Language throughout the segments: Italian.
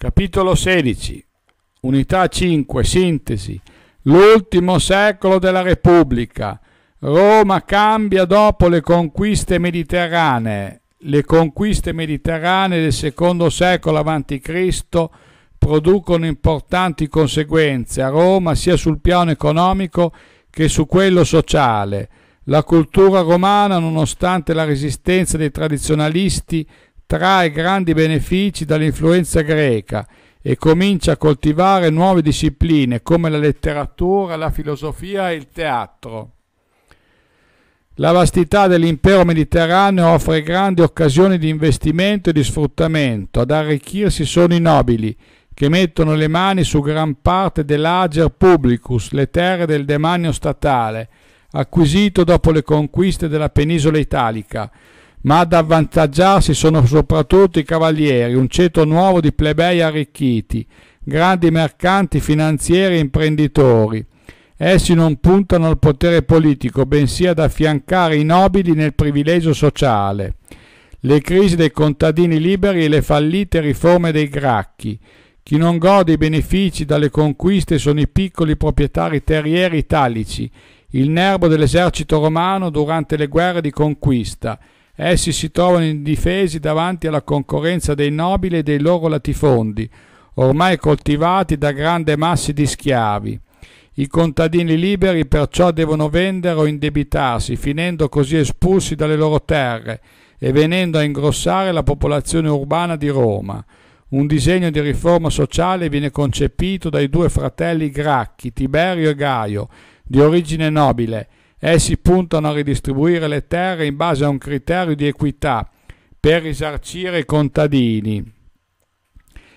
Capitolo 16. Unità 5. Sintesi. L'ultimo secolo della Repubblica. Roma cambia dopo le conquiste mediterranee. Le conquiste mediterranee del secondo secolo a.C. producono importanti conseguenze a Roma sia sul piano economico che su quello sociale. La cultura romana, nonostante la resistenza dei tradizionalisti, trae grandi benefici dall'influenza greca e comincia a coltivare nuove discipline come la letteratura, la filosofia e il teatro. La vastità dell'impero mediterraneo offre grandi occasioni di investimento e di sfruttamento. Ad arricchirsi sono i nobili, che mettono le mani su gran parte dell'Ager Publicus, le terre del demanio statale, acquisito dopo le conquiste della penisola italica, ma ad avvantaggiarsi sono soprattutto i cavalieri, un ceto nuovo di plebei arricchiti, grandi mercanti, finanzieri e imprenditori. Essi non puntano al potere politico, bensì ad affiancare i nobili nel privilegio sociale. Le crisi dei contadini liberi e le fallite riforme dei gracchi. Chi non gode i benefici dalle conquiste sono i piccoli proprietari terrieri italici, il nervo dell'esercito romano durante le guerre di conquista, Essi si trovano indifesi davanti alla concorrenza dei nobili e dei loro latifondi, ormai coltivati da grandi massi di schiavi. I contadini liberi perciò devono vendere o indebitarsi, finendo così espulsi dalle loro terre e venendo a ingrossare la popolazione urbana di Roma. Un disegno di riforma sociale viene concepito dai due fratelli Gracchi, Tiberio e Gaio, di origine nobile, Essi puntano a ridistribuire le terre in base a un criterio di equità per risarcire i contadini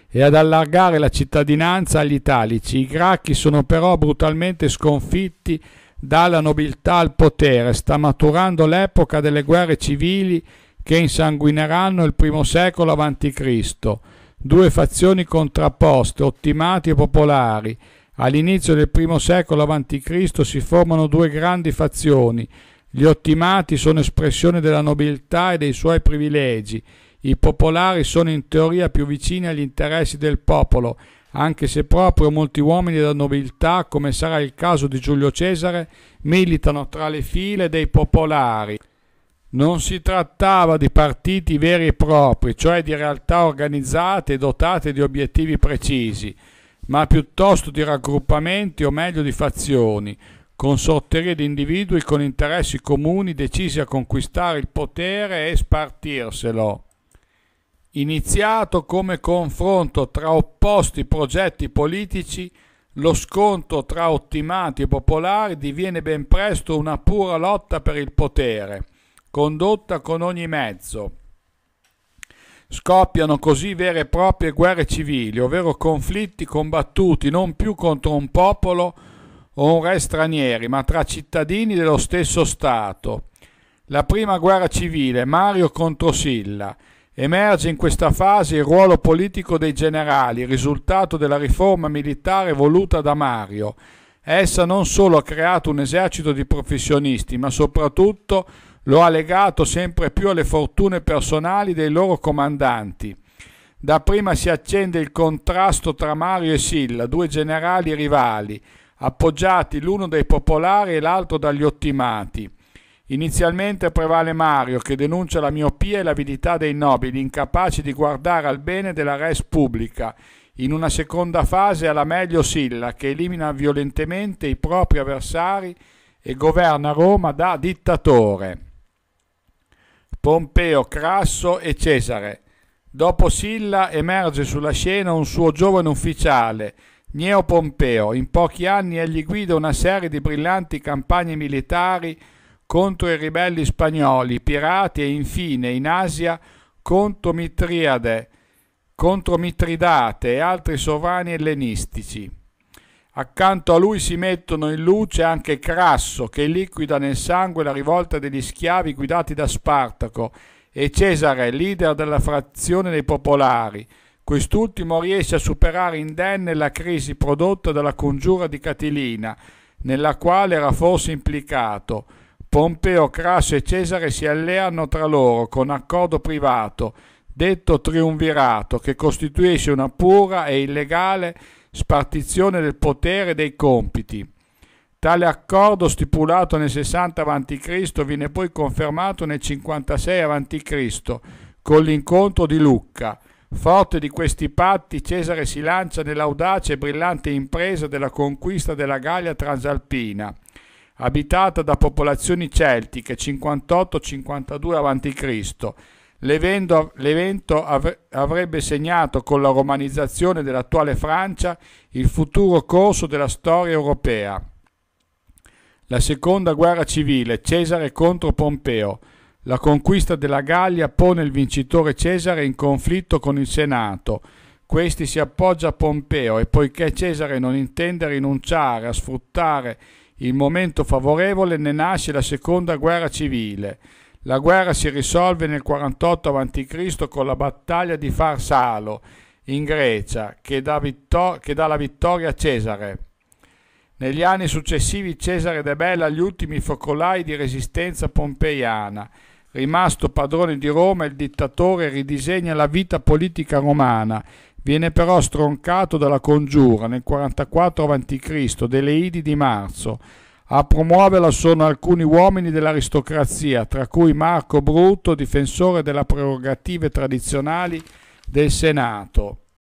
e ad allargare la cittadinanza agli italici. I gracchi sono però brutalmente sconfitti dalla nobiltà al potere. Sta maturando l'epoca delle guerre civili che insanguineranno il primo secolo avanti Cristo. Due fazioni contrapposte, ottimati e popolari, All'inizio del primo secolo a.C. si formano due grandi fazioni. Gli ottimati sono espressione della nobiltà e dei suoi privilegi. I popolari sono in teoria più vicini agli interessi del popolo, anche se proprio molti uomini della nobiltà, come sarà il caso di Giulio Cesare, militano tra le file dei popolari. Non si trattava di partiti veri e propri, cioè di realtà organizzate e dotate di obiettivi precisi ma piuttosto di raggruppamenti o meglio di fazioni, consorterie di individui con interessi comuni decisi a conquistare il potere e spartirselo. Iniziato come confronto tra opposti progetti politici, lo scontro tra ottimati e popolari diviene ben presto una pura lotta per il potere, condotta con ogni mezzo, Scoppiano così vere e proprie guerre civili, ovvero conflitti combattuti non più contro un popolo o un re stranieri, ma tra cittadini dello stesso Stato. La prima guerra civile, Mario contro Silla, Emerge in questa fase il ruolo politico dei generali, risultato della riforma militare voluta da Mario. Essa non solo ha creato un esercito di professionisti, ma soprattutto lo ha legato sempre più alle fortune personali dei loro comandanti. Da prima si accende il contrasto tra Mario e Silla, due generali rivali, appoggiati l'uno dai popolari e l'altro dagli ottimati. Inizialmente prevale Mario, che denuncia la miopia e l'avidità dei nobili, incapaci di guardare al bene della res pubblica. In una seconda fase alla meglio Silla, che elimina violentemente i propri avversari e governa Roma da dittatore. Pompeo, Crasso e Cesare. Dopo Silla emerge sulla scena un suo giovane ufficiale, Gneo Pompeo. In pochi anni egli guida una serie di brillanti campagne militari contro i ribelli spagnoli, pirati e infine in Asia contro Mitriade, contro Mitridate e altri sovrani ellenistici. Accanto a lui si mettono in luce anche Crasso, che liquida nel sangue la rivolta degli schiavi guidati da Spartaco, e Cesare, leader della frazione dei popolari. Quest'ultimo riesce a superare indenne la crisi prodotta dalla congiura di Catilina, nella quale era forse implicato. Pompeo, Crasso e Cesare si alleano tra loro con accordo privato, detto triunvirato, che costituisce una pura e illegale spartizione del potere e dei compiti. Tale accordo stipulato nel 60 a.C. viene poi confermato nel 56 a.C. con l'incontro di Lucca. Forte di questi patti, Cesare si lancia nell'audace e brillante impresa della conquista della Gallia transalpina, abitata da popolazioni celtiche 58-52 a.C., L'evento, l'evento avrebbe segnato con la romanizzazione dell'attuale Francia il futuro corso della storia europea. La seconda guerra civile, Cesare contro Pompeo. La conquista della Gallia pone il vincitore Cesare in conflitto con il Senato. Questi si appoggia a Pompeo e poiché Cesare non intende rinunciare a sfruttare il momento favorevole, ne nasce la seconda guerra civile. La guerra si risolve nel 48 a.C. con la battaglia di Farsalo in Grecia che dà, vittor- che dà la vittoria a Cesare. Negli anni successivi Cesare debella gli ultimi focolai di resistenza pompeiana. Rimasto padrone di Roma, il dittatore ridisegna la vita politica romana. Viene però stroncato dalla congiura nel 44 a.C. delle Idi di marzo. A promuoverla sono alcuni uomini dell'aristocrazia, tra cui Marco Brutto, difensore delle prerogative tradizionali del Senato.